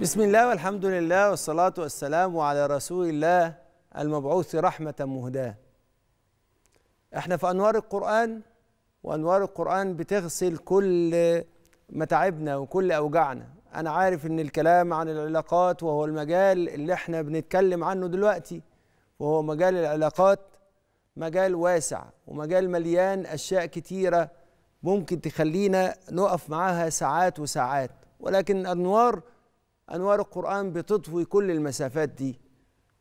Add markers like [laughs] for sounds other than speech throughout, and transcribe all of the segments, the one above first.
بسم الله والحمد لله والصلاة والسلام على رسول الله المبعوث رحمة مهداة احنا في أنوار القرآن وأنوار القرآن بتغسل كل متاعبنا وكل أوجعنا أنا عارف إن الكلام عن العلاقات وهو المجال اللي احنا بنتكلم عنه دلوقتي وهو مجال العلاقات مجال واسع ومجال مليان أشياء كتيرة ممكن تخلينا نقف معاها ساعات وساعات ولكن أنوار أنوار القرآن بتطوي كل المسافات دي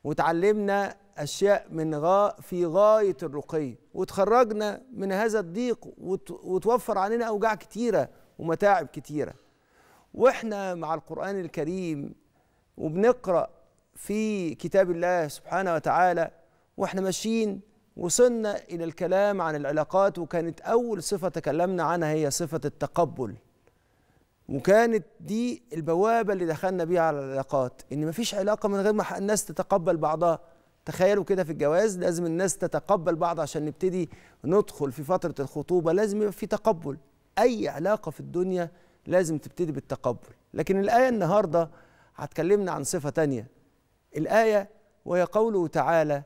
وتعلمنا أشياء من غا في غاية الرقي وتخرجنا من هذا الضيق وتوفر علينا أوجاع كتيرة ومتاعب كتيرة وإحنا مع القرآن الكريم وبنقرأ في كتاب الله سبحانه وتعالى وإحنا ماشيين وصلنا إلى الكلام عن العلاقات وكانت أول صفة تكلمنا عنها هي صفة التقبل وكانت دي البوابه اللي دخلنا بيها على العلاقات ان مفيش علاقه من غير ما الناس تتقبل بعضها تخيلوا كده في الجواز لازم الناس تتقبل بعض عشان نبتدي ندخل في فتره الخطوبه لازم يبقى في تقبل اي علاقه في الدنيا لازم تبتدي بالتقبل لكن الايه النهارده هتكلمنا عن صفه تانية الايه وهي قوله تعالى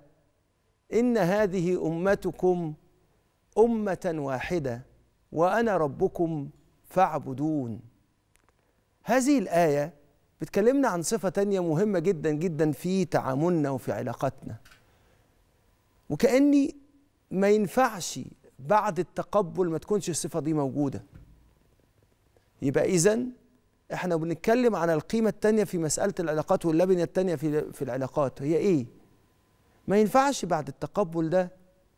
ان هذه امتكم امه واحده وانا ربكم فاعبدون هذه الآية بتكلمنا عن صفة تانية مهمة جدا جدا في تعاملنا وفي علاقاتنا وكأني ما ينفعش بعد التقبل ما تكونش الصفة دي موجودة يبقى إذن احنا بنتكلم عن القيمة التانية في مسألة العلاقات واللبنة التانية في, في العلاقات هي ايه؟ ما ينفعش بعد التقبل ده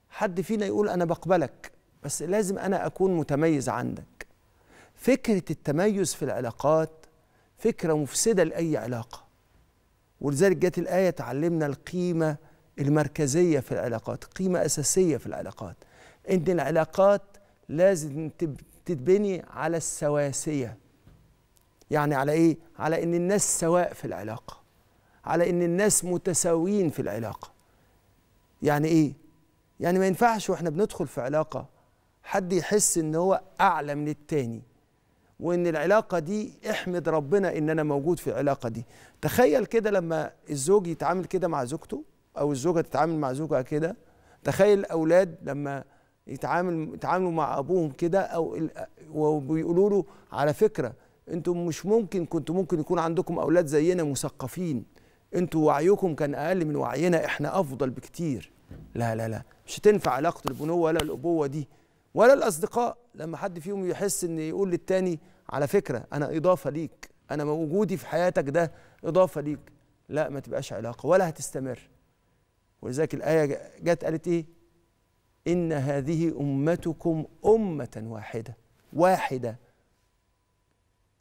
حد فينا يقول أنا بقبلك بس لازم أنا أكون متميز عندك فكرة التميز في العلاقات فكرة مفسدة لأي علاقة ولذلك جت الآية تعلمنا القيمة المركزية في العلاقات قيمة أساسية في العلاقات إن العلاقات لازم تتبني على السواسية يعني على إيه؟ على إن الناس سواء في العلاقة على إن الناس متساويين في العلاقة يعني إيه؟ يعني ما ينفعش وإحنا بندخل في علاقة حد يحس إن هو أعلى من التاني وان العلاقه دي احمد ربنا ان انا موجود في العلاقه دي تخيل كده لما الزوج يتعامل كده مع زوجته او الزوجه تتعامل مع زوجها كده تخيل الاولاد لما يتعامل يتعاملوا مع ابوهم كده او وبيقولوا له على فكره انتم مش ممكن كنتوا ممكن يكون عندكم اولاد زينا مثقفين انتوا وعيكم كان اقل من وعينا احنا افضل بكتير لا لا لا مش هتنفع علاقه البنوه ولا الابوه دي ولا الأصدقاء لما حد فيهم يحس إن يقول للتاني على فكرة أنا إضافة ليك أنا وجودي في حياتك ده إضافة ليك لا ما تبقاش علاقة ولا هتستمر ولذلك الآية جت قالت إيه إن هذه أمتكم أمة واحدة واحدة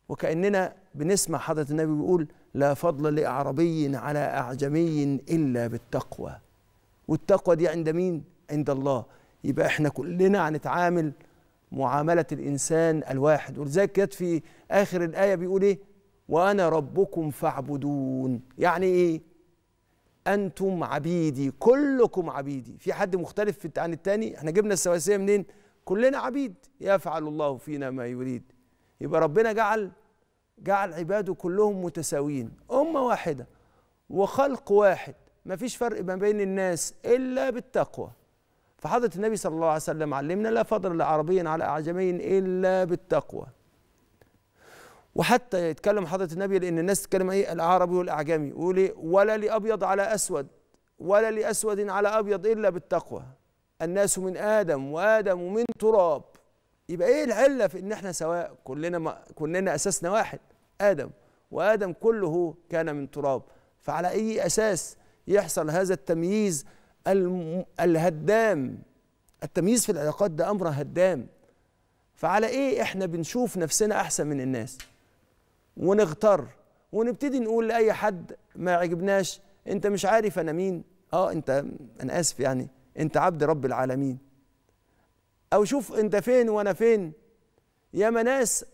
وكأننا بنسمع حضرة النبي بيقول لا فضل لأعربي على أعجمي إلا بالتقوى والتقوى دي عند مين؟ عند الله يبقى احنا كلنا هنتعامل معاملة الإنسان الواحد ولذلك في آخر الآية بيقول إيه وأنا ربكم فاعبدون يعني إيه أنتم عبيدي كلكم عبيدي في حد مختلف عن التاني احنا جبنا السواسية منين كلنا عبيد يفعل الله فينا ما يريد يبقى ربنا جعل جعل عباده كلهم متساويين أمة واحدة وخلق واحد ما فيش فرق ما بين الناس إلا بالتقوى فحضرة النبي صلى الله عليه وسلم علمنا لا فضل لعربي على أعجمي إلا بالتقوى وحتى يتكلم حضرة النبي لأن الناس تتكلم إيه العربي والأعجمي يقول إيه ولا لأبيض على أسود ولا لأسود على أبيض إلا بالتقوى الناس من آدم وآدم ومن تراب يبقى إيه العلة في إن إحنا سواء كلنا ما كلنا أساسنا واحد آدم وآدم كله كان من تراب فعلى أي أساس يحصل هذا التمييز الهدام التمييز في العلاقات ده امر هدام فعلى ايه احنا بنشوف نفسنا احسن من الناس ونغتر ونبتدي نقول لاي حد ما عجبناش انت مش عارف انا مين اه انت انا اسف يعني انت عبد رب العالمين او شوف انت فين وانا فين ما ناس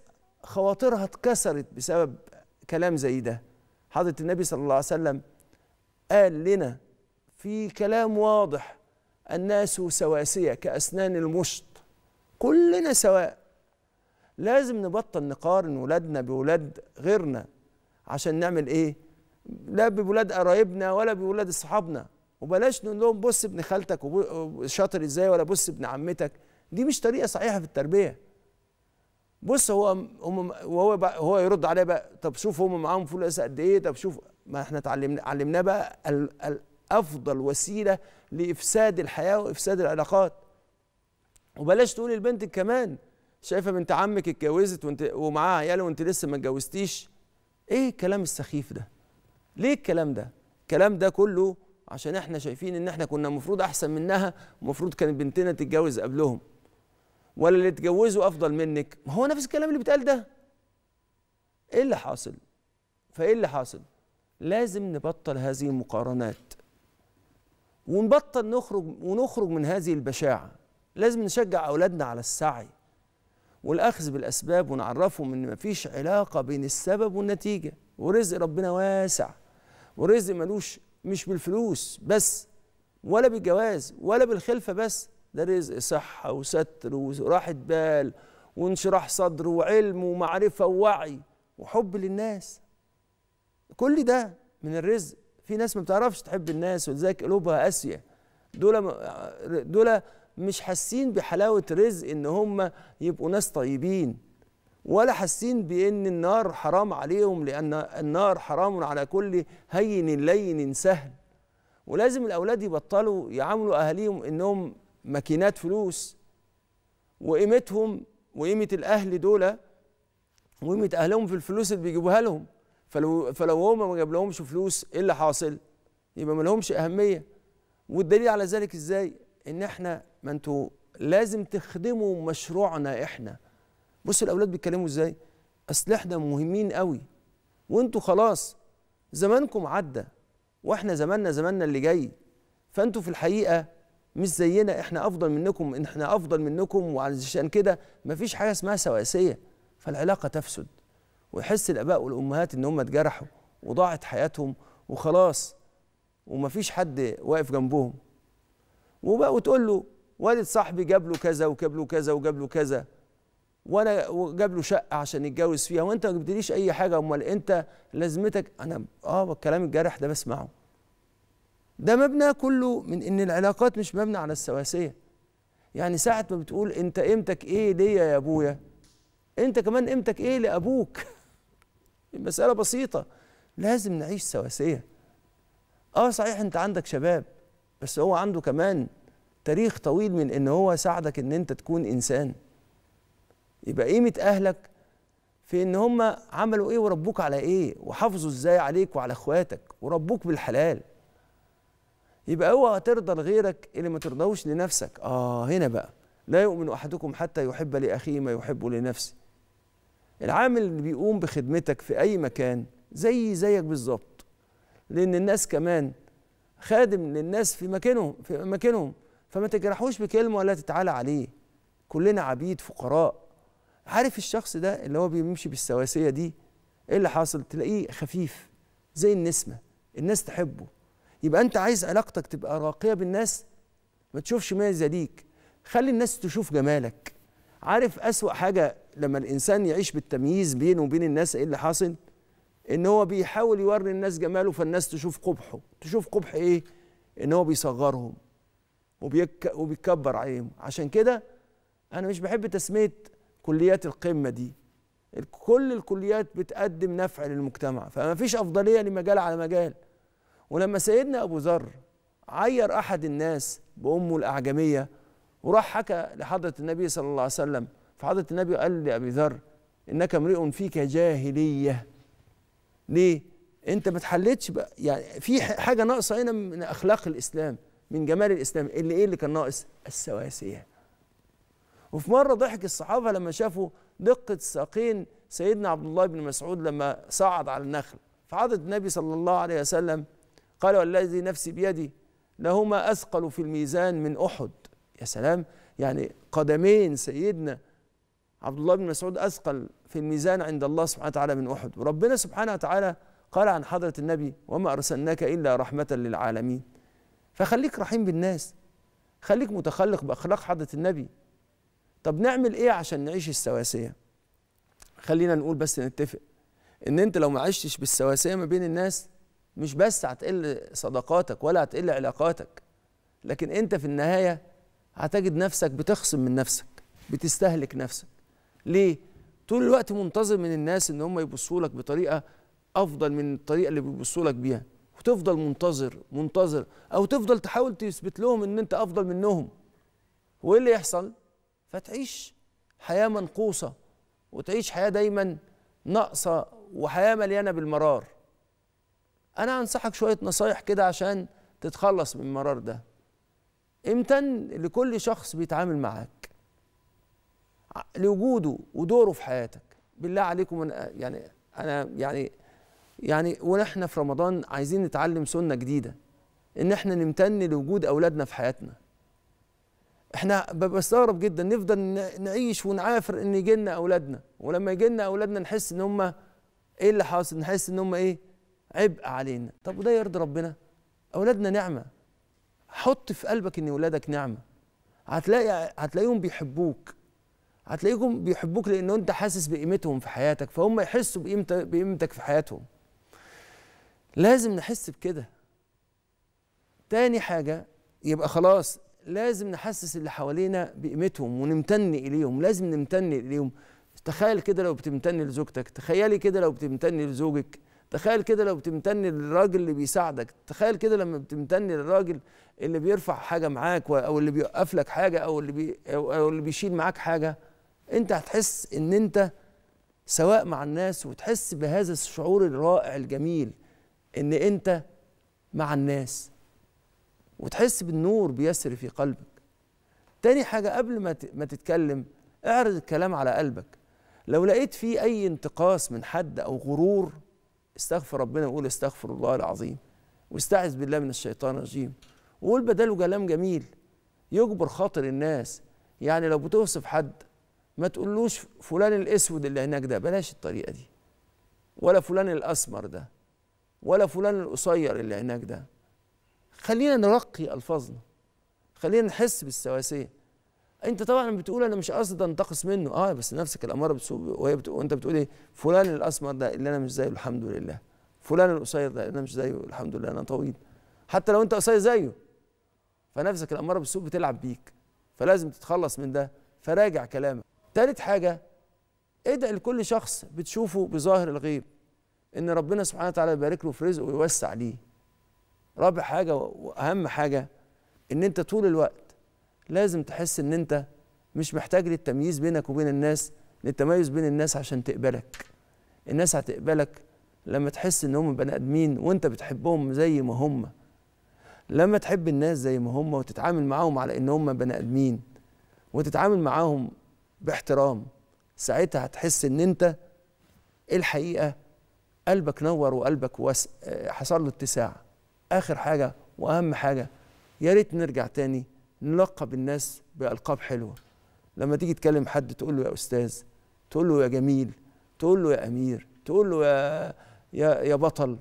خواطرها اتكسرت بسبب كلام زي ده حضره النبي صلى الله عليه وسلم قال لنا في كلام واضح الناس سواسية كأسنان المشط كلنا سواء لازم نبطل نقارن ولادنا بولاد غيرنا عشان نعمل ايه لا بولاد قرايبنا ولا بولاد اصحابنا وبلاش نقول لهم بص ابن خالتك شاطر ازاي ولا بص ابن عمتك دي مش طريقه صحيحه في التربيه بص هو هم وهو بقى هو يرد عليه بقى طب شوف هم معاهم فلوس قد ايه طب شوف ما احنا اتعلمنا علمناه بقى ال ال افضل وسيله لافساد الحياه وافساد العلاقات وبلاش تقول البنت كمان شايفه بنت عمك اتجوزت وانت ومعاها عيال وانت لسه ما اتجوزتيش ايه الكلام السخيف ده ليه الكلام ده الكلام ده كله عشان احنا شايفين ان احنا كنا المفروض احسن منها المفروض كانت بنتنا تتجوز قبلهم ولا اللي اتجوزوا افضل منك ما هو نفس الكلام اللي بيتقال ده ايه اللي حاصل فايه اللي حاصل لازم نبطل هذه المقارنات ونبطل نخرج ونخرج من هذه البشاعة لازم نشجع أولادنا على السعي والأخذ بالأسباب ونعرفهم إن مفيش علاقة بين السبب والنتيجة ورزق ربنا واسع ورزق ملوش مش بالفلوس بس ولا بالجواز ولا بالخلفة بس ده رزق صحة وستر وراحة بال وانشراح صدر وعلم ومعرفة ووعي وحب للناس كل ده من الرزق في ناس ما بتعرفش تحب الناس ولذلك قلوبها قاسيه دول دول مش حاسين بحلاوه رزق ان هم يبقوا ناس طيبين ولا حاسين بان النار حرام عليهم لان النار حرام على كل هين لين سهل ولازم الاولاد يبطلوا يعاملوا اهاليهم انهم ماكينات فلوس وقيمتهم وقيمه الاهل دول وقيمه اهلهم في الفلوس اللي بيجيبوها لهم فلو فلو هما ما جابلهمش فلوس ايه اللي حاصل؟ يبقى ما لهمش اهميه والدليل على ذلك ازاي؟ ان احنا ما انتوا لازم تخدموا مشروعنا احنا بص الاولاد بيتكلموا ازاي؟ اصل احنا مهمين قوي وانتوا خلاص زمانكم عدى واحنا زماننا زماننا اللي جاي فانتوا في الحقيقه مش زينا احنا افضل منكم احنا افضل منكم وعلشان كده مفيش حاجه اسمها سواسيه فالعلاقه تفسد ويحس الاباء والامهات ان هم اتجرحوا وضاعت حياتهم وخلاص ومفيش حد واقف جنبهم وبقوا تقول له والد صاحبي جاب له كذا وجاب له كذا وجاب له كذا وانا جاب له شقه عشان يتجوز فيها وانت ما جبتليش اي حاجه امال انت لازمتك انا اه الكلام الجارح ده بسمعه ده مبنى كله من ان العلاقات مش مبنى على السواسيه يعني ساعه ما بتقول انت قيمتك ايه ليا يا ابويا انت كمان قيمتك ايه لابوك [laughs] مسألة بسيطة لازم نعيش سواسية اه صحيح انت عندك شباب بس هو عنده كمان تاريخ طويل من ان هو ساعدك ان انت تكون انسان يبقى قيمة اهلك في ان هم عملوا ايه وربوك على ايه وحافظوا ازاي عليك وعلى اخواتك وربوك بالحلال يبقى اوعى ترضى لغيرك اللي ما ترضاوش لنفسك اه هنا بقى لا يؤمن احدكم حتى يحب لاخيه ما يحب لنفسه العامل اللي بيقوم بخدمتك في أي مكان زي زيك بالظبط لأن الناس كمان خادم للناس في مكانهم في مكانهم فما تجرحوش بكلمة ولا تتعالى عليه كلنا عبيد فقراء عارف الشخص ده اللي هو بيمشي بالسواسية دي ايه اللي حاصل تلاقيه خفيف زي النسمة الناس تحبه يبقى انت عايز علاقتك تبقى راقية بالناس ما تشوفش ميزة ليك خلي الناس تشوف جمالك عارف أسوأ حاجة لما الانسان يعيش بالتمييز بينه وبين الناس ايه اللي حاصل ان هو بيحاول يوري الناس جماله فالناس تشوف قبحه تشوف قبح ايه ان هو بيصغرهم وبيك وبيكبر عليهم عشان كده انا مش بحب تسميه كليات القمه دي كل الكليات بتقدم نفع للمجتمع فما فيش افضليه لمجال على مجال ولما سيدنا ابو ذر عير احد الناس بامه الاعجميه وراح حكى لحضره النبي صلى الله عليه وسلم فحضرة النبي قال لأبي ذر إنك امرئ فيك جاهلية ليه؟ أنت ما اتحلتش بقى يعني في حاجة ناقصة هنا من أخلاق الإسلام من جمال الإسلام اللي إيه اللي كان ناقص؟ السواسية وفي مرة ضحك الصحابة لما شافوا دقة ساقين سيدنا عبد الله بن مسعود لما صعد على النخل فحضرة النبي صلى الله عليه وسلم قال والذي نفسي بيدي لهما أثقل في الميزان من أحد يا سلام يعني قدمين سيدنا عبد الله بن مسعود أثقل في الميزان عند الله سبحانه وتعالى من أحد وربنا سبحانه وتعالى قال عن حضرة النبي وما أرسلناك إلا رحمة للعالمين فخليك رحيم بالناس خليك متخلق بأخلاق حضرة النبي طب نعمل إيه عشان نعيش السواسية خلينا نقول بس نتفق إن أنت لو ما عشتش بالسواسية ما بين الناس مش بس هتقل صداقاتك ولا هتقل علاقاتك لكن أنت في النهاية هتجد نفسك بتخصم من نفسك بتستهلك نفسك ليه؟ طول الوقت منتظر من الناس ان هم يبصوا لك بطريقه افضل من الطريقه اللي بيبصوا لك بيها وتفضل منتظر منتظر او تفضل تحاول تثبت لهم ان انت افضل منهم وايه اللي يحصل؟ فتعيش حياه منقوصه وتعيش حياه دايما ناقصه وحياه مليانه بالمرار انا انصحك شويه نصايح كده عشان تتخلص من المرار ده امتن لكل شخص بيتعامل معاك لوجوده ودوره في حياتك بالله عليكم أنا يعني انا يعني يعني ونحن في رمضان عايزين نتعلم سنه جديده ان احنا نمتن لوجود اولادنا في حياتنا احنا بستغرب جدا نفضل نعيش ونعافر ان يجي لنا اولادنا ولما يجي لنا اولادنا نحس ان هم ايه اللي حاصل نحس ان هم ايه عبء علينا طب وده يرضي ربنا اولادنا نعمه حط في قلبك ان اولادك نعمه هتلاقي هتلاقيهم بيحبوك هتلاقيهم بيحبوك لان انت حاسس بقيمتهم في حياتك فهم يحسوا بقيمتك بقيمتك في حياتهم لازم نحس بكده تاني حاجه يبقى خلاص لازم نحسس اللي حوالينا بقيمتهم ونمتن اليهم لازم نمتن اليهم تخيل كده لو بتمتن لزوجتك تخيلي كده لو بتمتن لزوجك تخيل كده لو بتمتن للراجل اللي بيساعدك تخيل كده لما بتمتن للراجل اللي بيرفع حاجه معاك او اللي بيوقف لك حاجه او اللي بي او اللي بيشيل معاك حاجه انت هتحس ان انت سواء مع الناس وتحس بهذا الشعور الرائع الجميل ان انت مع الناس وتحس بالنور بيسري في قلبك تاني حاجة قبل ما تتكلم اعرض الكلام على قلبك لو لقيت فيه أي انتقاص من حد أو غرور استغفر ربنا وقول استغفر الله العظيم واستعذ بالله من الشيطان الرجيم وقول بداله كلام جميل يجبر خاطر الناس يعني لو بتوصف حد ما تقولوش فلان الاسود اللي هناك ده بلاش الطريقه دي ولا فلان الاسمر ده ولا فلان القصير اللي هناك ده خلينا نرقي الفاظنا خلينا نحس بالسواسيه انت طبعا بتقول انا مش قصدي انتقص منه اه بس نفسك الاماره بتسوق وهي بتقول وانت بتقول ايه فلان الاسمر ده اللي انا مش زيه الحمد لله فلان القصير ده اللي انا مش زيه الحمد لله انا طويل حتى لو انت قصير زيه فنفسك الاماره بالسوق بتلعب بيك فلازم تتخلص من ده فراجع كلامك تالت حاجة ادعي لكل شخص بتشوفه بظاهر الغيب ان ربنا سبحانه وتعالى يبارك له في رزقه ويوسع ليه رابع حاجة واهم حاجة ان انت طول الوقت لازم تحس ان انت مش محتاج للتمييز بينك وبين الناس للتميز بين الناس عشان تقبلك الناس هتقبلك لما تحس ان هم بني ادمين وانت بتحبهم زي ما هم لما تحب الناس زي ما هم وتتعامل معاهم على ان هم بني ادمين وتتعامل معاهم باحترام ساعتها هتحس ان انت الحقيقه قلبك نور وقلبك وس... آه، حصل له اتساع اخر حاجه واهم حاجه يا ريت نرجع تاني نلقب الناس بالقاب حلوه لما تيجي تكلم حد تقول له يا استاذ تقول له يا جميل تقول له يا امير تقول له يا يا يا بطل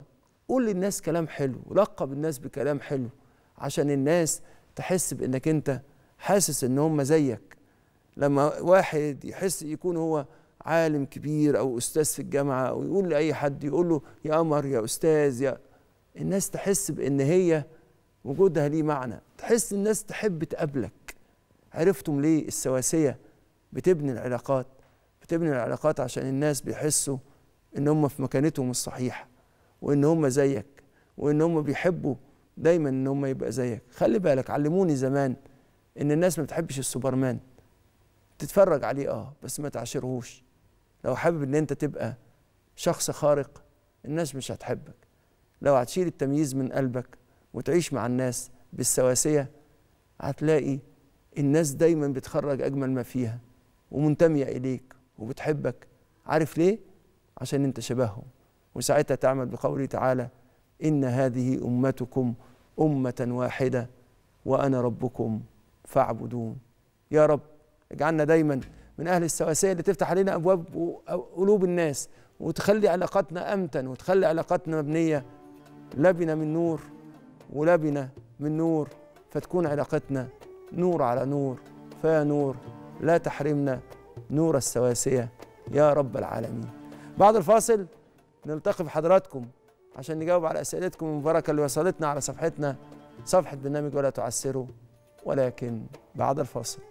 قول للناس كلام حلو لقب الناس بكلام حلو عشان الناس تحس بانك انت حاسس ان هم زيك لما واحد يحس يكون هو عالم كبير او استاذ في الجامعه او يقول لاي حد يقول له يا قمر يا استاذ يا الناس تحس بان هي وجودها ليه معنى تحس الناس تحب تقابلك عرفتم ليه السواسيه بتبني العلاقات بتبني العلاقات عشان الناس بيحسوا ان هم في مكانتهم الصحيحه وان هم زيك وان هم بيحبوا دايما ان هم يبقى زيك خلي بالك علموني زمان ان الناس ما بتحبش السوبرمان تتفرج عليه اه بس ما تعاشرهوش لو حابب ان انت تبقى شخص خارق الناس مش هتحبك لو هتشيل التمييز من قلبك وتعيش مع الناس بالسواسية هتلاقي الناس دايما بتخرج أجمل ما فيها ومنتمية إليك وبتحبك عارف ليه؟ عشان أنت شبههم وساعتها تعمل بقوله تعالى إن هذه أمتكم أمة واحدة وأنا ربكم فاعبدون يا رب اجعلنا دايما من أهل السواسية اللي تفتح علينا أبواب قلوب الناس وتخلي علاقاتنا أمتن وتخلي علاقاتنا مبنية لبنة من نور ولبنة من نور فتكون علاقتنا نور على نور فيا نور لا تحرمنا نور السواسية يا رب العالمين بعد الفاصل نلتقي بحضراتكم عشان نجاوب على أسئلتكم المباركة اللي وصلتنا على صفحتنا صفحة برنامج ولا تعسروا ولكن بعد الفاصل